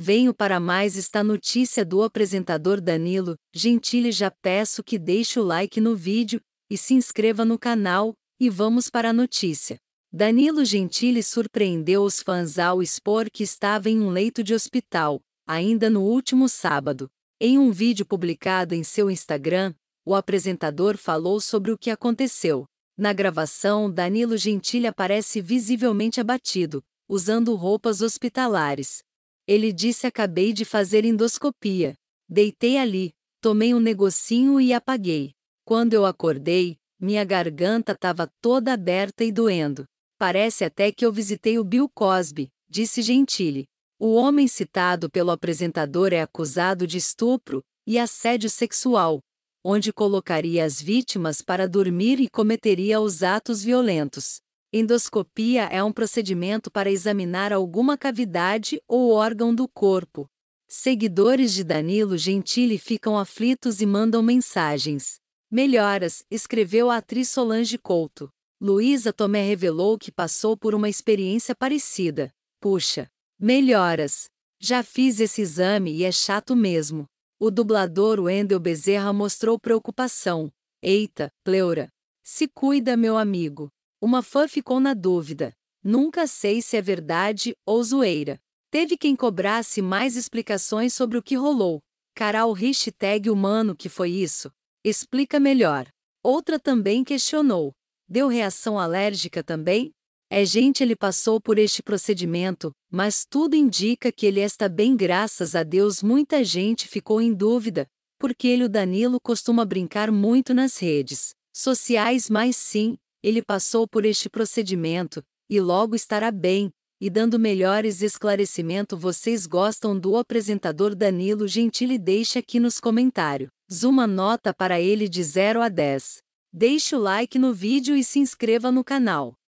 Venho para mais esta notícia do apresentador Danilo Gentili. Já peço que deixe o like no vídeo e se inscreva no canal, e vamos para a notícia. Danilo Gentili surpreendeu os fãs ao expor que estava em um leito de hospital, ainda no último sábado. Em um vídeo publicado em seu Instagram, o apresentador falou sobre o que aconteceu. Na gravação, Danilo Gentili aparece visivelmente abatido, usando roupas hospitalares. Ele disse: Acabei de fazer endoscopia. Deitei ali, tomei um negocinho e apaguei. Quando eu acordei, minha garganta estava toda aberta e doendo. Parece até que eu visitei o Bill Cosby, disse Gentile. O homem citado pelo apresentador é acusado de estupro e assédio sexual, onde colocaria as vítimas para dormir e cometeria os atos violentos. Endoscopia é um procedimento para examinar alguma cavidade ou órgão do corpo. Seguidores de Danilo Gentili ficam aflitos e mandam mensagens. Melhoras, escreveu a atriz Solange Couto. Luísa Tomé revelou que passou por uma experiência parecida. Puxa, melhoras. Já fiz esse exame e é chato mesmo. O dublador Wendel Bezerra mostrou preocupação. Eita, pleura. Se cuida, meu amigo. Uma fã ficou na dúvida. Nunca sei se é verdade ou zoeira. Teve quem cobrasse mais explicações sobre o que rolou. Caralho, hashtag humano que foi isso? Explica melhor. Outra também questionou. Deu reação alérgica também? É gente, ele passou por este procedimento, mas tudo indica que ele está bem, graças a Deus. Muita gente ficou em dúvida, porque ele, o Danilo, costuma brincar muito nas redes sociais, mas sim, ele passou por este procedimento, e logo estará bem, e dando melhores esclarecimento vocês gostam do apresentador Danilo Gentili deixe aqui nos comentários. Uma nota para ele de 0 a 10. Deixe o like no vídeo e se inscreva no canal.